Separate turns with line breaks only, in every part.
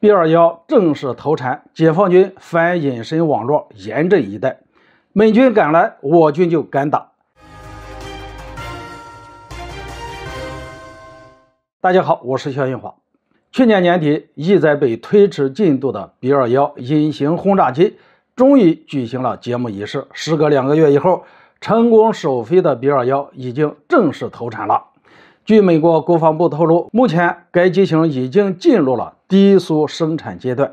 B 二幺正式投产，解放军反隐身网络严阵以待，美军敢来，我军就敢打。大家好，我是肖英华。去年年底，意在被推迟进度的 B 二幺隐形轰炸机终于举行了揭幕仪式。时隔两个月以后，成功首飞的 B 二幺已经正式投产了。据美国国防部透露，目前该机型已经进入了。低速生产阶段，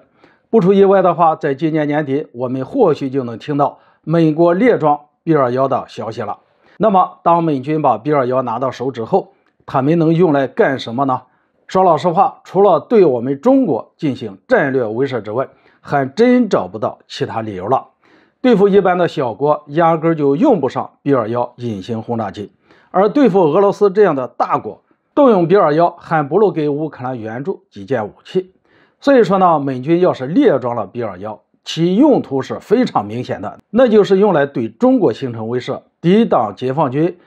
不出意外的话，在今年年底，我们或许就能听到美国列装 B 二幺的消息了。那么，当美军把 B 二幺拿到手之后，他们能用来干什么呢？说老实话，除了对我们中国进行战略威慑之外，还真找不到其他理由了。对付一般的小国，压根就用不上 B 二幺隐形轰炸机，而对付俄罗斯这样的大国，动用 B-21，还不如给乌克兰援助几件武器。所以说呢，美军要是列装了 B-21，其用途是非常明显的，那就是用来对中国形成威慑，抵挡解放军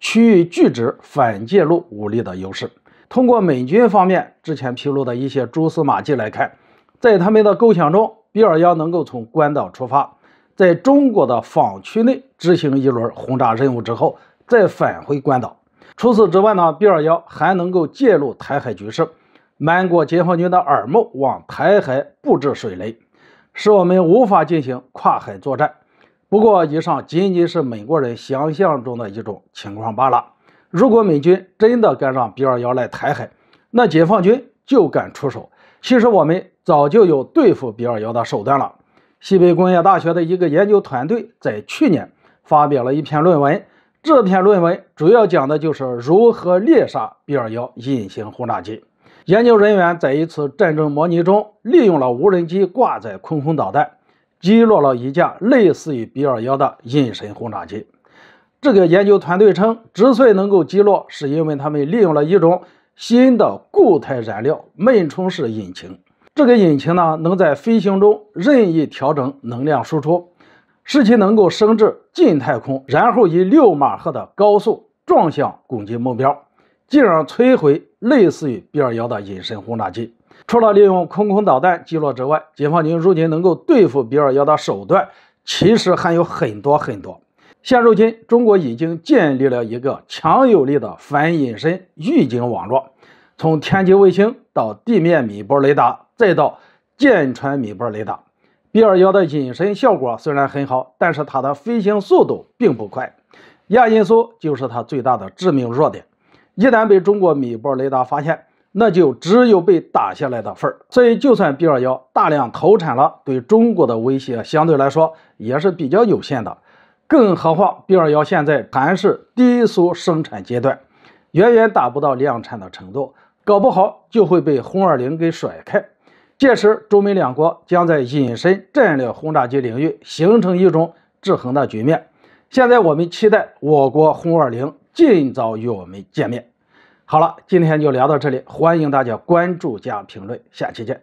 区域拒止、反介入武力的优势。通过美军方面之前披露的一些蛛丝马迹来看，在他们的构想中，B-21 能够从关岛出发，在中国的防区内执行一轮轰炸任务之后，再返回关岛。除此之外呢，B-21 还能够介入台海局势，瞒过解放军的耳目，往台海布置水雷，使我们无法进行跨海作战。不过，以上仅仅是美国人想象中的一种情况罢了。如果美军真的敢让 B-21 来台海，那解放军就敢出手。其实，我们早就有对付 B-21 的手段了。西北工业大学的一个研究团队在去年发表了一篇论文。这篇论文主要讲的就是如何猎杀 B-21 隐形轰炸机。研究人员在一次战争模拟中，利用了无人机挂载空空导弹，击落了一架类似于 B-21 的隐身轰炸机。这个研究团队称，之所以能够击落，是因为他们利用了一种新的固态燃料闷冲式引擎。这个引擎呢，能在飞行中任意调整能量输出。使其能够升至近太空，然后以六马赫的高速撞向攻击目标，进而摧毁类似于 B-21 的隐身轰炸机。除了利用空空导弹击落之外，解放军如今能够对付 B-21 的手段其实还有很多很多。现如今，中国已经建立了一个强有力的反隐身预警网络，从天基卫星到地面米波雷达，再到舰船米波雷达。B 二幺的隐身效果虽然很好，但是它的飞行速度并不快，亚音速就是它最大的致命弱点。一旦被中国米波雷达发现，那就只有被打下来的份儿。所以，就算 B 二幺大量投产了，对中国的威胁相对来说也是比较有限的。更何况，B 二幺现在还是低速生产阶段，远远达不到量产的程度，搞不好就会被轰二零给甩开。届时，中美两国将在隐身战略轰炸机领域形成一种制衡的局面。现在，我们期待我国轰二零尽早与我们见面。好了，今天就聊到这里，欢迎大家关注加评论，下期见。